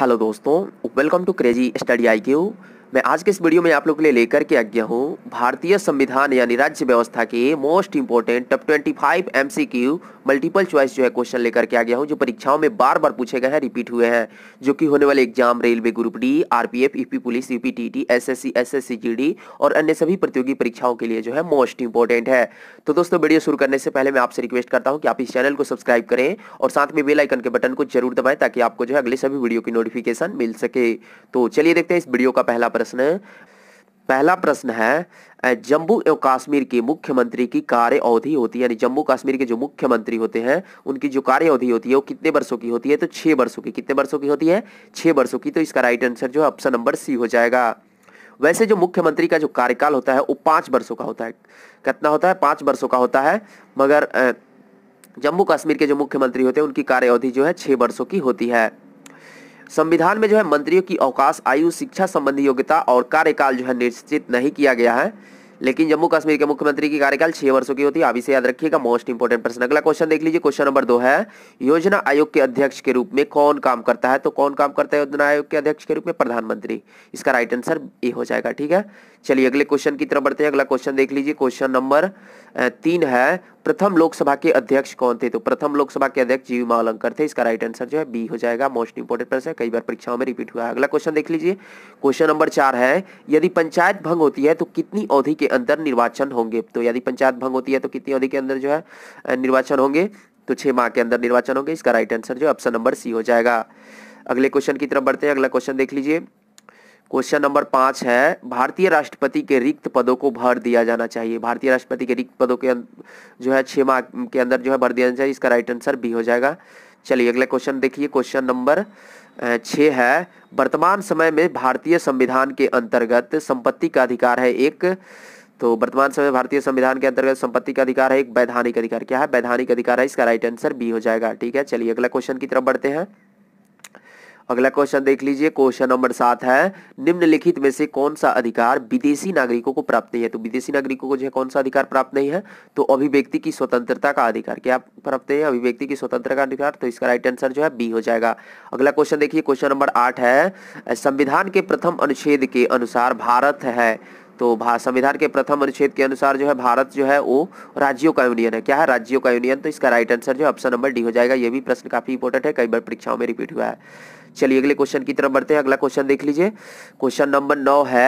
hello दोस्तों welcome to crazy study I Q मैं आज के इस वीडियो में आप लोग के लिए लेकर के आ गया हूँ भारतीय संविधान यानी राज्य व्यवस्था के most important top 25 M multiple choice जो है क्वेश्चन लेकर के आ गया हूँ जो परीक्षाओं में बार बार पूछे गए हैं रिपीट हुए हैं जो कि होने वाले exam railway group D R EP police UP SSC SSC GD और अन्य सभी प्रतियोगी परीक्षाओं के लिए जो है मोस्ट इंपोर्टेंट है तो दोस्तों वीडियो शुरू करने से पहले मैं आपसे रिक्वेस्ट करता हूँ कि आप इस चैनल को सब्सक्राइब करें और साथ में बेलाइकन के बटन को जरूर दबाएं ताकि आपको जो है अगले सभी वीडियो की नोटिफिकेशन मिल सके तो चलिए देखते हैं इस वीडियो का पहला प्रश्न पहला प्रश्न है जम्मू एवं कश्मीर के मुख्यमंत्री की कार्य अवधि होती है यानी जम्मू कश्मीर के जो मुख्यमंत्री होते हैं उनकी जो कार्य अवधि होती है वो कितने वर्षों की होती है तो छः वर्षों की कितने वर्षों की होती है छः वर्षों की तो इसका राइट आंसर जो है ऑप्शन नंबर सी हो जाएगा वैसे जो मुख्यमंत्री का जो कार्यकाल होता है वो पाँच वर्षों का होता है कितना होता है पाँच वर्षों का होता है मगर जम्मू कश्मीर के जो मुख्यमंत्री होते हैं उनकी कार्य अवधि जो है छः वर्षों की होती है संविधान में जो है मंत्रियों की अवकाश आयु शिक्षा संबंधी योग्यता और कार्यकाल जो है निश्चित नहीं किया गया है लेकिन जम्मू कश्मीर के मुख्यमंत्री की कार्यकाल छह वर्षों की होती है आप इसे याद रखिएगा मोस्ट इंपोर्टेंट प्रश्न अगला क्वेश्चन देख लीजिए क्वेश्चन नंबर दो है योजना आयोग के अध्यक्ष के रूप में कौन काम करता है तो कौन काम करता है योजना आयोग के अध्यक्ष के रूप में प्रधानमंत्री इसका राइट आंसर ए हो जाएगा ठीक है चलिए अगले क्वेश्चन की तरफ बढ़ते हैं अगला क्वेश्चन देख लीजिए क्वेश्चन नंबर तीन है प्रथम लोकसभा के अध्यक्ष कौन थे तो प्रथम लोकसभा के अध्यक्ष जीवी मालंकर थे इसका राइट आंसर जो है बी हो जाएगा मोस्ट इंपोर्टेंट प्रश्न कई बार परीक्षाओं में रिपीट हुआ है अगला क्वेश्चन देख लीजिए क्वेश्चन नंबर चार है यदि पंचायत भंग होती है तो कितनी अवधि के अंदर निर्वाचन होंगे तो यदि पंचायत भंग होती है तो कितनी अवधि के अंदर जो है निर्वाचन होंगे तो छह माह के अंदर निर्वाचन होंगे इसका राइट आंसर जो ऑप्शन नंबर सी हो जाएगा अगले क्वेश्चन की तरफ बढ़ते हैं अगला क्वेश्चन देख लीजिए क्वेश्चन नंबर पांच है भारतीय राष्ट्रपति के रिक्त पदों को भर दिया जाना चाहिए भारतीय राष्ट्रपति के रिक्त पदों के अं-, जो है छह माह के अंदर जो है भर दिया जाना चाहिए इसका राइट आंसर बी हो जाएगा चलिए अगला क्वेश्चन देखिए क्वेश्चन नंबर छः है वर्तमान समय में भारतीय संविधान के अंतर्गत संपत्ति का अधिकार है एक तो वर्तमान समय भारतीय संविधान के अंतर्गत संपत्ति का अधिकार है एक वैधानिक अधिकार क्या है वैधानिक अधिकार है इसका राइट आंसर बी हो जाएगा ठीक है चलिए अगला क्वेश्चन की तरफ बढ़ते हैं अगला क्वेश्चन देख लीजिए क्वेश्चन नंबर सात है निम्नलिखित में से कौन सा अधिकार विदेशी नागरिकों को प्राप्त नहीं है तो विदेशी नागरिकों को जो है कौन सा अधिकार प्राप्त नहीं है तो अभिव्यक्ति की स्वतंत्रता का अधिकार क्या प्राप्त है अभिव्यक्ति की स्वतंत्रता का अधिकार तो इसका राइट आंसर जो है बी हो जाएगा अगला क्वेश्चन देखिए क्वेश्चन नंबर आठ है संविधान के प्रथम अनुच्छेद के अनुसार भारत है तो संविधान के प्रथम अनुच्छेद के अनुसार जो है भारत जो है वो राज्यों का यूनियन है क्या है राज्यों का यूनियन तो इसका राइट आंसर जो है ऑप्शन नंबर डी हो जाएगा ये भी प्रश्न काफी इंपोर्टेंट है कई बार परीक्षाओं में रिपीट हुआ है चलिए अगले क्वेश्चन की तरफ बढ़ते हैं अगला क्वेश्चन देख लीजिए क्वेश्चन नंबर नौ है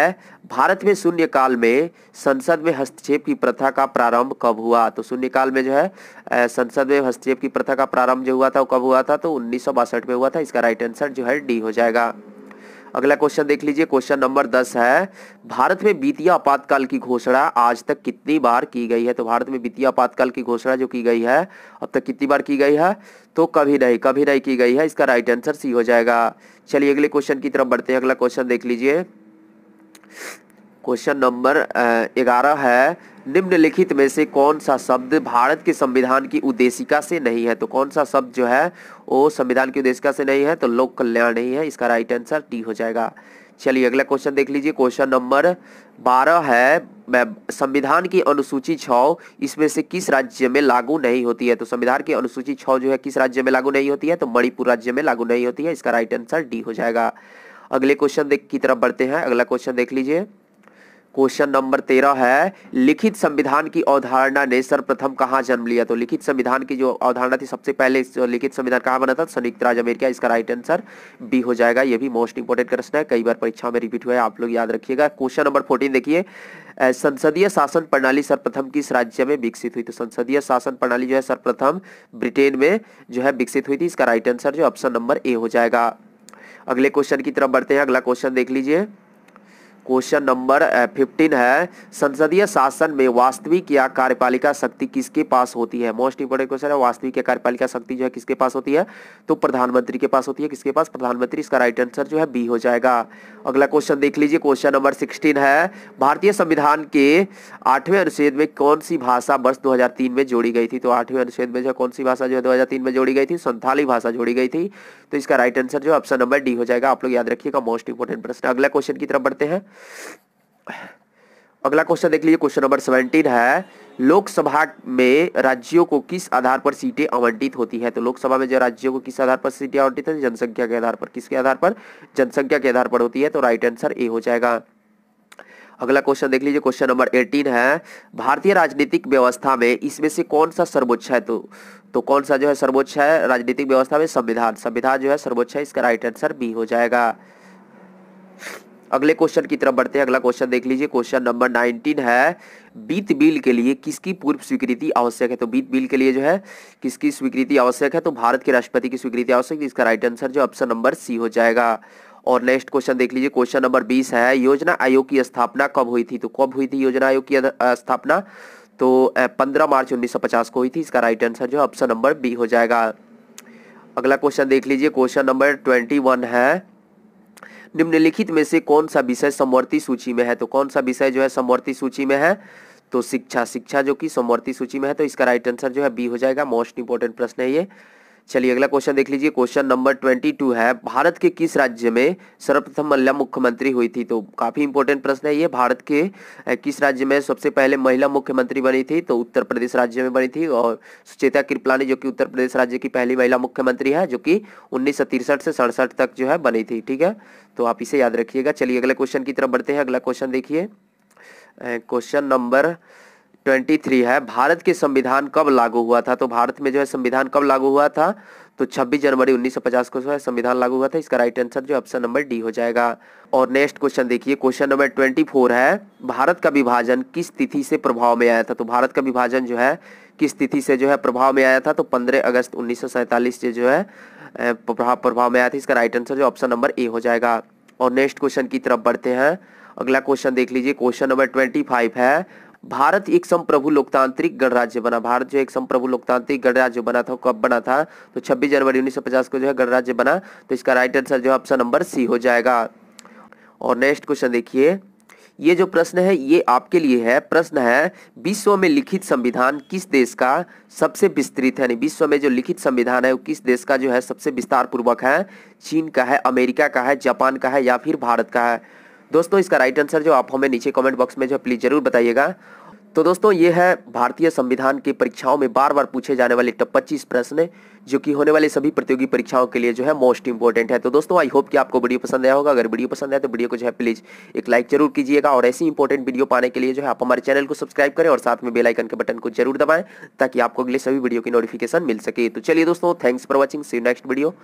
भारत में शून्यकाल में संसद में हस्तक्षेप की प्रथा का प्रारंभ कब हुआ तो शून्यकाल में जो है संसद में हस्तक्षेप की प्रथा का प्रारंभ जो हुआ था वो कब हुआ था तो उन्नीस में हुआ था इसका राइट आंसर जो है डी हो जाएगा अगला क्वेश्चन देख लीजिए क्वेश्चन नंबर दस है भारत में वित्तीय आपातकाल की घोषणा आज तक कितनी बार की गई है तो भारत में वित्तीय आपातकाल की घोषणा जो की गई है अब तक कितनी बार की गई है तो कभी नहीं कभी नहीं की गई है इसका राइट आंसर सी हो जाएगा चलिए अगले क्वेश्चन की तरफ बढ़ते हैं अगला क्वेश्चन देख लीजिए क्वेश्चन नंबर ग्यारह है निम्नलिखित में से कौन सा शब्द भारत के संविधान की उद्देशिका से नहीं है तो कौन सा शब्द जो है वो संविधान की उद्देशिका से नहीं है तो लोक कल्याण नहीं है इसका राइट आंसर टी हो जाएगा चलिए अगला क्वेश्चन देख लीजिए क्वेश्चन नंबर बारह है संविधान की अनुसूची छ इसमें से किस राज्य में लागू नहीं होती है तो संविधान की अनुसूची छ जो है किस राज्य में लागू नहीं होती है तो मणिपुर राज्य में लागू नहीं होती है इसका राइट आंसर डी हो जाएगा अगले क्वेश्चन की तरफ बढ़ते हैं अगला क्वेश्चन देख लीजिए क्वेश्चन नंबर तेरह है लिखित संविधान की अवधारणा ने सर्वप्रथम कहाँ जन्म लिया तो लिखित संविधान की जो अवधारणा थी सबसे पहले लिखित संविधान कहाँ बना था संयुक्त राज्य अमेरिका इसका राइट आंसर बी हो जाएगा ये भी मोस्ट इंपोर्टेंट प्रश्न है कई बार परीक्षा में रिपीट हुआ है आप लोग याद रखिएगा क्वेश्चन नंबर फोर्टीन देखिए संसदीय शासन प्रणाली सर्वप्रथम किस राज्य में विकसित हुई तो संसदीय शासन प्रणाली जो है सर्वप्रथम ब्रिटेन में जो है विकसित हुई थी इसका राइट आंसर जो ऑप्शन नंबर ए हो जाएगा अगले क्वेश्चन की तरफ बढ़ते हैं अगला क्वेश्चन देख लीजिए क्वेश्चन नंबर फिफ्टीन है संसदीय शासन में वास्तविक या कार्यपालिका शक्ति किसके पास होती है मोस्ट इंपोर्टेंट क्वेश्चन है वास्तविक या कार्यपालिका शक्ति जो है किसके पास होती है तो प्रधानमंत्री के पास होती है किसके पास प्रधानमंत्री इसका राइट आंसर जो है बी हो जाएगा अगला क्वेश्चन देख लीजिए क्वेश्चन नंबर सिक्सटीन है भारतीय संविधान के आठवें अनुच्छेद में कौन सी भाषा वर्ष दो में जोड़ी गई थी तो आठवें अनुच्छेद में जो कौन सी भाषा जो है दो में जोड़ी गई थी संथाली भाषा जोड़ी गई थी तो इसका राइट आंसर जो ऑप्शन नंबर डी हो जाएगा आप लोग याद रखिएगा मोस्ट इंपोर्टेंट प्रश्न अगला क्वेश्चन की तरफ बढ़ते हैं अगला क्वेश्चन देख लीजिए क्वेश्चन नंबर सेवेंटीन है लोकसभा में राज्यों को किस आधार पर सीटें आवंटित होती है तो लोकसभा में जो राज्यों को किस आधार पर सीटें आवंटित है जनसंख्या के आधार पर किसके आधार पर जनसंख्या के आधार पर होती है तो राइट आंसर ए हो जाएगा अगला क्वेश्चन देख लीजिए क्वेश्चन नंबर एटीन है भारतीय राजनीतिक व्यवस्था में इसमें से कौन सा सर्वोच्च है तो तो कौन सा जो है सर्वोच्च है राजनीतिक व्यवस्था में संविधान संविधान जो है सर्वोच्च है इसका राइट आंसर बी हो जाएगा अगले क्वेश्चन की तरफ बढ़ते हैं अगला क्वेश्चन देख लीजिए क्वेश्चन नंबर नाइनटीन है बीत बिल के लिए किसकी पूर्व स्वीकृति आवश्यक है तो बीत बिल के लिए जो है किसकी स्वीकृति आवश्यक है तो भारत के राष्ट्रपति की स्वीकृति आवश्यक है तो इसका राइट आंसर जो ऑप्शन नंबर सी हो जाएगा और नेक्स्ट क्वेश्चन देख लीजिए क्वेश्चन नंबर बीस है योजना आयोग की स्थापना कब हुई थी तो कब हुई थी योजना आयोग की स्थापना तो पंद्रह मार्च उन्नीस को हुई थी इसका राइट आंसर जो ऑप्शन नंबर बी हो जाएगा अगला क्वेश्चन देख लीजिए क्वेश्चन नंबर ट्वेंटी वन है निम्नलिखित में से कौन सा विषय समवर्ती सूची में है तो कौन सा विषय जो है समवर्ती सूची में है तो शिक्षा शिक्षा जो कि समवर्ती सूची में है तो इसका राइट आंसर जो है बी हो जाएगा मोस्ट इंपोर्टेंट प्रश्न है ये चलिए अगला क्वेश्चन देख लीजिए क्वेश्चन नंबर ट्वेंटी टू है भारत के किस राज्य में सर्वप्रथम महिला मुख्यमंत्री हुई थी तो काफ़ी इंपोर्टेंट प्रश्न है ये भारत के किस राज्य में सबसे पहले महिला मुख्यमंत्री बनी थी तो उत्तर प्रदेश राज्य में बनी थी और सुचेता कृपलानी जो कि उत्तर प्रदेश राज्य की पहली महिला मुख्यमंत्री है जो कि उन्नीस से सड़सठ तक जो है बनी थी ठीक है तो आप इसे याद रखिएगा चलिए अगले क्वेश्चन की तरफ बढ़ते हैं अगला क्वेश्चन देखिए क्वेश्चन नंबर 23 है भारत के संविधान कब लागू हुआ था तो भारत में जो है संविधान कब लागू हुआ था तो 26 जनवरी 1950 को जो है संविधान लागू हुआ था इसका राइट आंसर जो ऑप्शन नंबर डी हो जाएगा और नेक्स्ट क्वेश्चन देखिए क्वेश्चन नंबर 24 है भारत का विभाजन किस तिथि से प्रभाव में आया था तो भारत का विभाजन जो है किस तिथि से जो है प्रभाव में आया था तो पंद्रह अगस्त उन्नीस से जो है प्रभाव में आया था इसका राइट आंसर जो ऑप्शन नंबर ए हो जाएगा और नेक्स्ट क्वेश्चन की तरफ बढ़ते हैं अगला क्वेश्चन देख लीजिए क्वेश्चन नंबर ट्वेंटी फाइव है भारत एक संप्रभु लोकतांत्रिक गणराज्य बना भारत जो एक संप्रभु लोकतांत्रिक गणराज्य बना था कब बना था तो 26 जनवरी 1950 को जो है गणराज्य बना तो इसका राइट आंसर जो है ऑप्शन नंबर सी हो जाएगा और नेक्स्ट क्वेश्चन देखिए ये जो प्रश्न है ये आपके लिए है प्रश्न है विश्व में लिखित संविधान किस देश का सबसे विस्तृत है विश्व में जो लिखित संविधान है वो किस देश का जो है सबसे विस्तार पूर्वक है चीन का है अमेरिका का है जापान का है या फिर भारत का है दोस्तों इसका राइट आंसर जो आप हमें नीचे कमेंट बॉक्स में जो प्लीज़ जरूर बताइएगा तो दोस्तों ये है भारतीय संविधान की परीक्षाओं में बार बार पूछे जाने वाले टॉप पच्चीस प्रश्न जो कि होने वाले सभी प्रतियोगी परीक्षाओं के लिए जो है मोस्ट इंपॉर्टेंट है तो दोस्तों आई होप कि आपको वीडियो पसंद आया होगा अगर वीडियो पसंद आया तो वीडियो को जो है प्लीज एक लाइक जरूर कीजिएगा और ऐसी इंपॉर्टेंट वीडियो पाने के लिए जो है आप हमारे चैनल को सब्सक्राइब करें और साथ में बेलाइकन के बटन को जरूर दबाएं ताकि आपको अगले सभी वीडियो की नोटिफिकेशन मिल सके तो चलिए दोस्तों thanks for watching see next video